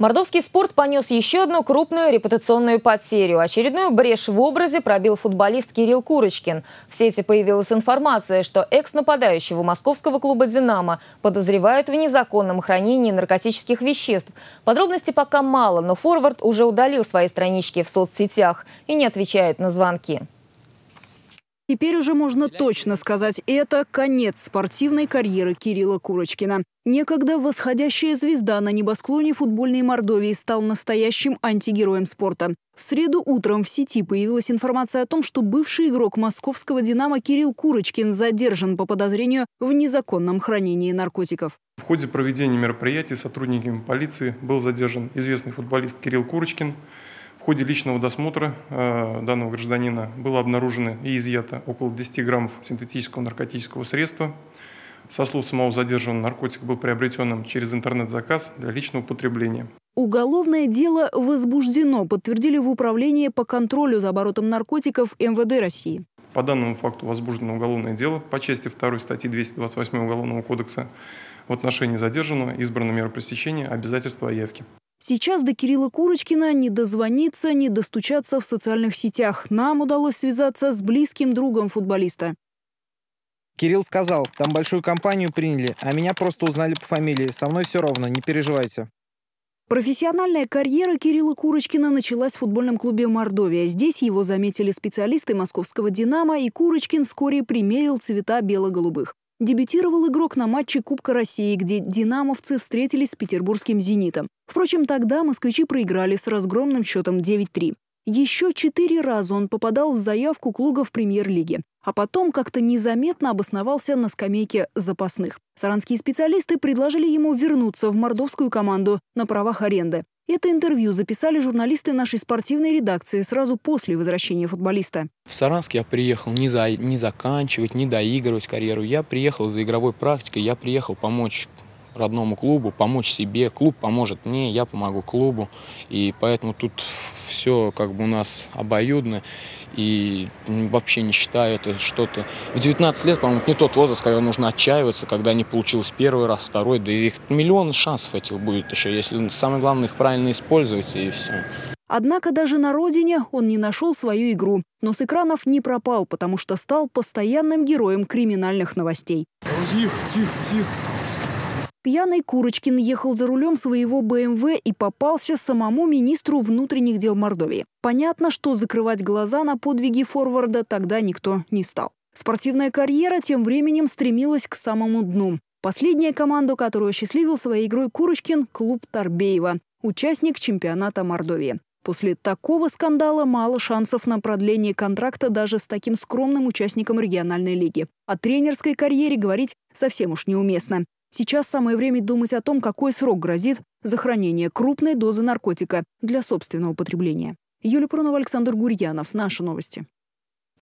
Мордовский спорт понес еще одну крупную репутационную потерю. Очередную брешь в образе пробил футболист Кирилл Курочкин. В сети появилась информация, что экс-нападающего московского клуба «Динамо» подозревают в незаконном хранении наркотических веществ. Подробностей пока мало, но форвард уже удалил свои странички в соцсетях и не отвечает на звонки. Теперь уже можно точно сказать, это конец спортивной карьеры Кирилла Курочкина. Некогда восходящая звезда на небосклоне футбольной Мордовии стал настоящим антигероем спорта. В среду утром в сети появилась информация о том, что бывший игрок московского «Динамо» Кирилл Курочкин задержан по подозрению в незаконном хранении наркотиков. В ходе проведения мероприятий сотрудниками полиции был задержан известный футболист Кирилл Курочкин, в ходе личного досмотра э, данного гражданина было обнаружено и изъято около 10 граммов синтетического наркотического средства. Со слов самого задержанного, наркотик был приобретенным через интернет-заказ для личного потребления. Уголовное дело возбуждено, подтвердили в Управлении по контролю за оборотом наркотиков МВД России. По данному факту возбуждено уголовное дело по части 2 статьи 228 Уголовного кодекса в отношении задержанного избрано мера пресечения обязательства явки. Сейчас до Кирилла Курочкина не дозвониться, не достучаться в социальных сетях. Нам удалось связаться с близким другом футболиста. Кирилл сказал, там большую компанию приняли, а меня просто узнали по фамилии. Со мной все ровно, не переживайте. Профессиональная карьера Кирилла Курочкина началась в футбольном клубе «Мордовия». Здесь его заметили специалисты московского «Динамо», и Курочкин вскоре примерил цвета бело-голубых. Дебютировал игрок на матче Кубка России, где «Динамовцы» встретились с петербургским «Зенитом». Впрочем, тогда москвичи проиграли с разгромным счетом 9-3. Еще четыре раза он попадал в заявку клуба в премьер-лиге, а потом как-то незаметно обосновался на скамейке запасных. Саранские специалисты предложили ему вернуться в мордовскую команду на правах аренды. Это интервью записали журналисты нашей спортивной редакции сразу после возвращения футболиста. В Саранск я приехал не, за, не заканчивать, не доигрывать карьеру. Я приехал за игровой практикой, я приехал помочь родному клубу, помочь себе. Клуб поможет мне, я помогу клубу. И поэтому тут все как бы у нас обоюдно. И вообще не считаю это что-то. В 19 лет, по-моему, не тот возраст, когда нужно отчаиваться, когда не получилось первый раз, второй. Да и их миллион шансов этих будет еще, если самое главное их правильно использовать и все. Однако даже на родине он не нашел свою игру. Но с экранов не пропал, потому что стал постоянным героем криминальных новостей. Тихо, тихо, тихо. Пьяный Курочкин ехал за рулем своего БМВ и попался самому министру внутренних дел Мордовии. Понятно, что закрывать глаза на подвиги форварда тогда никто не стал. Спортивная карьера тем временем стремилась к самому дну. Последняя команда, которую осчастливил своей игрой Курочкин – клуб Торбеева, участник чемпионата Мордовии. После такого скандала мало шансов на продление контракта даже с таким скромным участником региональной лиги. О тренерской карьере говорить совсем уж неуместно. Сейчас самое время думать о том, какой срок грозит за хранение крупной дозы наркотика для собственного потребления. Юлия Пронова, Александр Гурьянов. Наши новости.